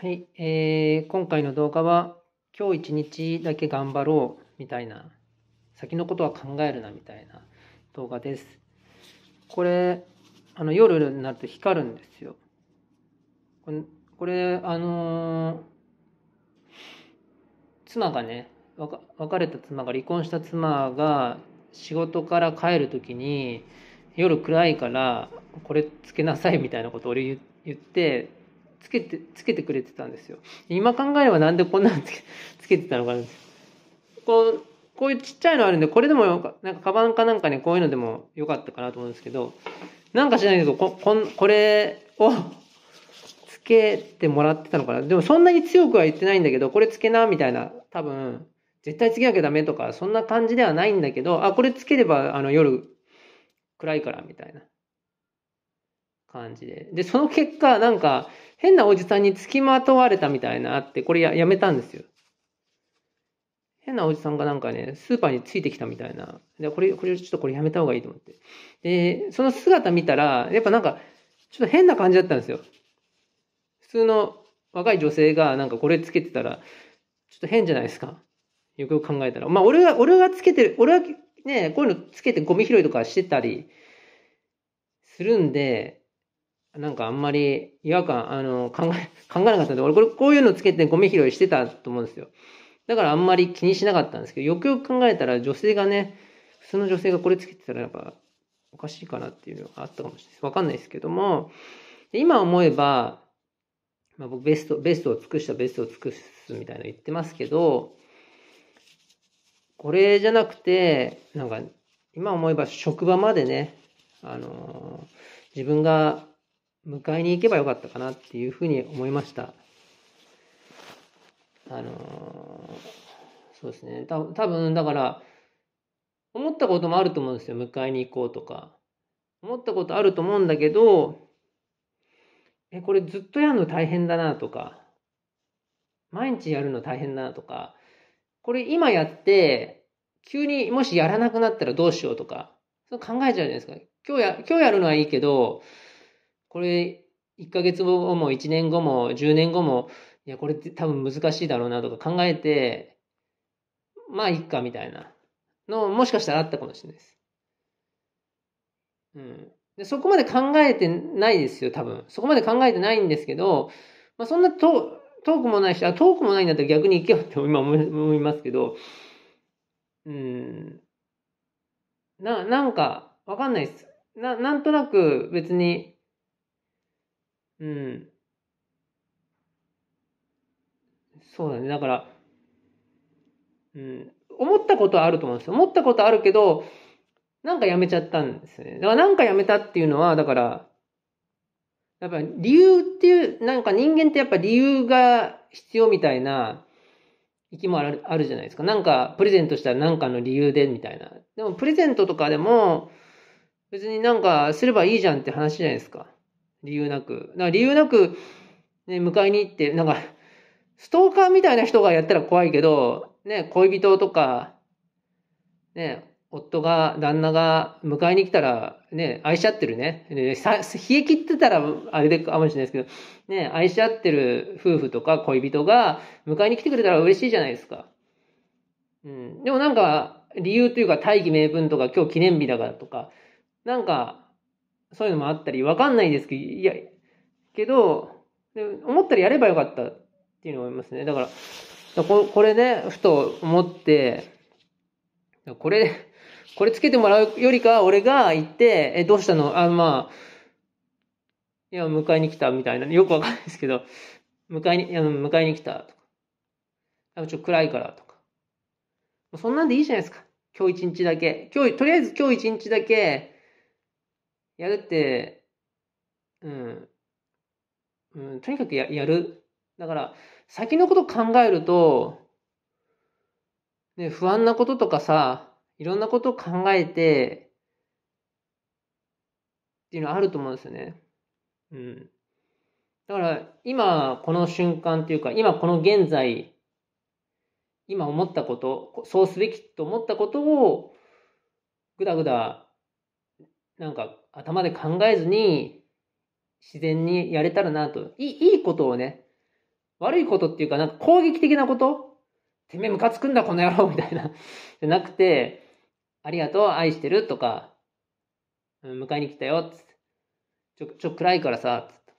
はい、えー、今回の動画は今日一日だけ頑張ろうみたいな先のことは考えるなみたいな動画ですこれあの夜になると光るんですよこれこれあのー、妻がね別れた妻が離婚した妻が仕事から帰る時に夜暗いからこれつけなさいみたいなことを俺言ってつけて、つけてくれてたんですよ。今考えればなんでこんなのつけ つけてたのかなこう、こういうちっちゃいのあるんで、これでもよか、なんかカバンかなんかね、こういうのでもよかったかなと思うんですけど、なんか知らないけど、こ、こん、これを つけてもらってたのかな。でもそんなに強くは言ってないんだけど、これつけな、みたいな、多分、絶対つけなきゃダメとか、そんな感じではないんだけど、あ、これつければ、あの、夜、暗いから、みたいな。感じで。で、その結果、なんか、変なおじさんに付きまとわれたみたいなあって、これややめたんですよ。変なおじさんがなんかね、スーパーについてきたみたいな。で、これ、これ、ちょっとこれやめた方がいいと思って。で、その姿見たら、やっぱなんか、ちょっと変な感じだったんですよ。普通の若い女性がなんかこれつけてたら、ちょっと変じゃないですか。よくよく考えたら。まあ、俺が、俺がつけてる、俺はね、こういうのつけてゴミ拾いとかしてたりするんで、なんかあんまり違和感、あの、考え、考えなかったんで、俺これこういうのつけてゴミ拾いしてたと思うんですよ。だからあんまり気にしなかったんですけど、よくよく考えたら女性がね、普通の女性がこれつけてたらやっぱおかしいかなっていうのがあったかもしれないです。わかんないですけども、で今思えば、まあ、僕ベスト、ベストを尽くしたベストを尽くすみたいなの言ってますけど、これじゃなくて、なんか、今思えば職場までね、あのー、自分が迎えに行けばよかったかなっていうふうに思いました。あのー、そうですね。た多分だから、思ったこともあると思うんですよ。迎えに行こうとか。思ったことあると思うんだけど、え、これずっとやるの大変だなとか、毎日やるの大変だなとか、これ今やって、急にもしやらなくなったらどうしようとか、そ考えちゃうじゃないですか。今日や、今日やるのはいいけど、これ、1ヶ月後も1年後も10年後も、いや、これって多分難しいだろうなとか考えて、まあ、いっか、みたいなの、もしかしたらあったかもしれないです。うん。でそこまで考えてないですよ、多分。そこまで考えてないんですけど、まあ、そんなと、遠くもないし、あ、遠くもないんだったら逆に行けよって今思いますけど、うん。な、なんか、わかんないです。な、なんとなく別にうん。そうだね。だから、うん、思ったことはあると思うんですよ。思ったことあるけど、なんかやめちゃったんですね。だからなんかやめたっていうのは、だから、やっぱ理由っていう、なんか人間ってやっぱ理由が必要みたいな生きもあるあるじゃないですか。なんかプレゼントしたらなんかの理由でみたいな。でもプレゼントとかでも別になんかすればいいじゃんって話じゃないですか。理由なく。な理由なく、ね、迎えに行って、なんか、ストーカーみたいな人がやったら怖いけど、ね、恋人とか、ね、夫が、旦那が迎えに来たら、ね、愛し合ってるね。ね冷え切ってたら、あれでかもしれないですけど、ね、愛し合ってる夫婦とか恋人が迎えに来てくれたら嬉しいじゃないですか。うん。でもなんか、理由というか大義名分とか今日記念日だからとか、なんか、そういうのもあったり、わかんないですけど、いや、けど、で思ったらやればよかったっていうのを思いますね。だから、ここれね、ふと思って、これ、これつけてもらうよりか、俺が行って、え、どうしたのあ、まあ、いや、迎えに来たみたいな、よくわかんないですけど、迎えに、いや、迎えに来たとか、ちょっと暗いからとか。そんなんでいいじゃないですか。今日一日だけ。今日、とりあえず今日一日だけ、やるって、うん、うん、とにかくややる。だから、先のこと考えると、ね、不安なこととかさ、いろんなことを考えて、っていうのはあると思うんですよね。うん。だから、今、この瞬間っていうか、今、この現在、今思ったこと、そうすべきと思ったことを、ぐだぐだ、なんか頭で考えずに、自然にやれたらなと。いい、いいことをね、悪いことっていうか、なんか攻撃的なことてめえムカつくんだ、この野郎 みたいな。じゃなくて、ありがとう、愛してるとか、うん、迎えに来たよ、つって。ちょ、ちょ、暗いからさ、つって。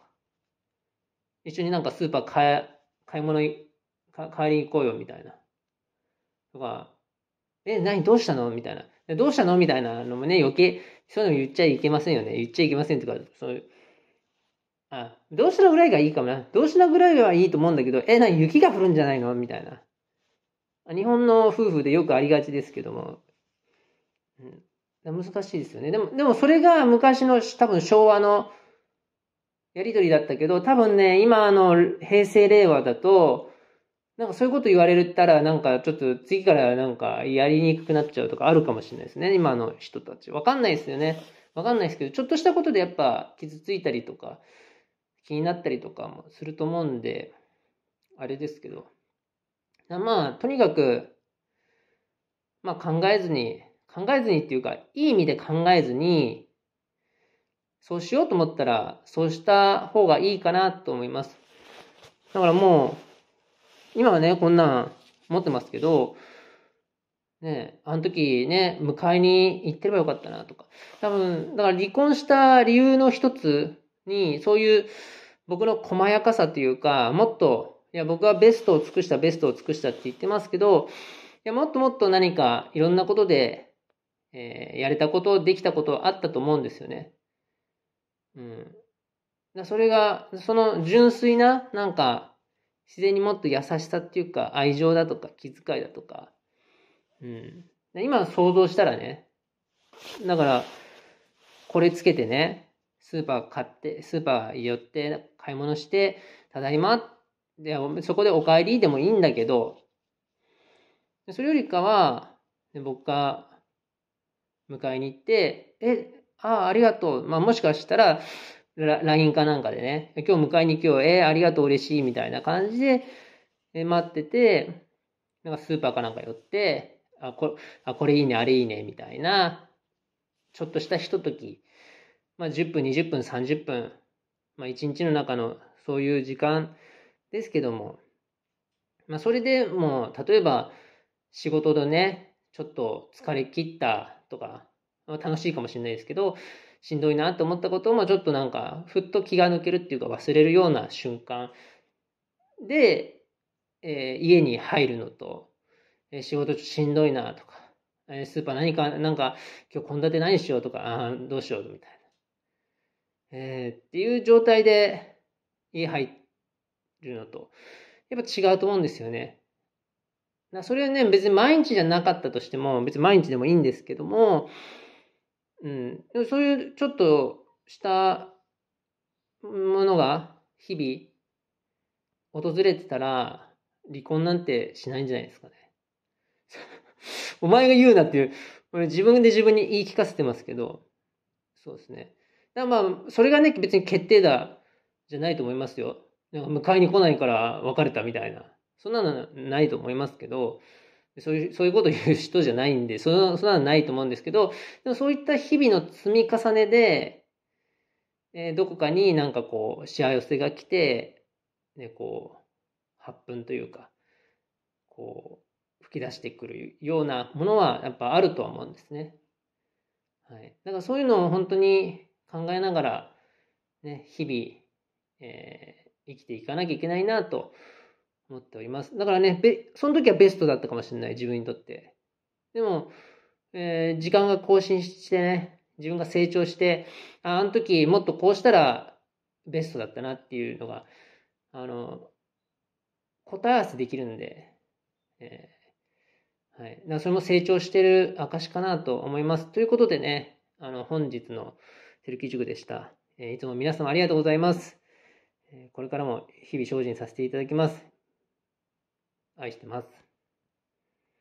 一緒になんかスーパー買え、買い物か、帰りに行こうよ、みたいな。とか、え、何どうしたのみたいな。どうしたのみたいなのもね、余計、そういうの言っちゃいけませんよね。言っちゃいけませんとか、そういう。あ、どうしたぐらいがいいかもな。どうしたぐらいはいいと思うんだけど、え、な雪が降るんじゃないのみたいな。日本の夫婦でよくありがちですけども、うん、難しいですよね。でも、でもそれが昔の多分昭和のやりとりだったけど、多分ね、今の平成令和だと、なんかそういうこと言われたら、なんかちょっと次からなんかやりにくくなっちゃうとかあるかもしれないですね。今の人たち。わかんないですよね。わかんないですけど、ちょっとしたことでやっぱ傷ついたりとか、気になったりとかもすると思うんで、あれですけど。まあ、とにかく、まあ考えずに、考えずにっていうか、いい意味で考えずに、そうしようと思ったら、そうした方がいいかなと思います。だからもう、今はね、こんなん持ってますけど、ね、あの時ね、迎えに行ってればよかったなとか。多分、だから離婚した理由の一つに、そういう僕の細やかさというか、もっと、いや、僕はベストを尽くした、ベストを尽くしたって言ってますけど、いや、もっともっと何かいろんなことで、えー、やれたこと、できたことあったと思うんですよね。うん。それが、その純粋な、なんか、自然にもっと優しさっていうか、愛情だとか、気遣いだとか、うん。今想像したらね、だから、これつけてね、スーパー買って、スーパー寄って買い物して、ただいま、でそこでお帰りでもいいんだけど、それよりかは、ね、僕が迎えに行って、え、ああ、ありがとう。まあもしかしたら、LINE かなんかでね、今日迎えに今日、えー、ありがとう嬉しいみたいな感じで、え待ってて、なんかスーパーかなんか寄って、あ、これ、あ、これいいね、あれいいね、みたいな、ちょっとしたひととき、まあ10分、20分、30分、まあ1日の中のそういう時間ですけども、まあそれでもう、例えば仕事でね、ちょっと疲れ切ったとか、まあ、楽しいかもしれないですけど、しんどいなと思ったこともちょっとなんかふっと気が抜けるっていうか忘れるような瞬間で、えー、家に入るのと、えー、仕事ちょっとしんどいなとか、えー、スーパー何かなんか今日献立何しようとかあどうしようみたいな、えー、っていう状態で家入るのとやっぱ違うと思うんですよね。それはね、別に毎日じゃなかったとしても、別に毎日でもいいんですけども、うん、そういうちょっとしたものが日々訪れてたら離婚なんてしないんじゃないですかね。お前が言うなっていう、俺自分で自分に言い聞かせてますけど、そうですね。だまあ、それがね、別に決定だじゃないと思いますよ。なんか迎えに来ないから別れたみたいな。そんなのないと思いますけど、そういう、そういうことを言う人じゃないんで、そそんなのないと思うんですけど、でもそういった日々の積み重ねで、えー、どこかになんかこう、しわ寄せが来て、ね、こう、発奮というか、こう、吹き出してくるようなものはやっぱあるとは思うんですね。はい。だからそういうのを本当に考えながら、ね、日々、えー、生きていかなきゃいけないなと思っております。だからね、その時はベストだったかもしれない、自分にとって。でも、えー、時間が更新してね、自分が成長して、ああの時もっとこうしたらベストだったなっていうのが、あの、答え合わせできるんで、えー、はい。だからそれも成長してる証かなと思います。ということでね、あの、本日のセルキ塾でした。えー、いつも皆様ありがとうございます。これからも日々精進させていただきます。愛してます。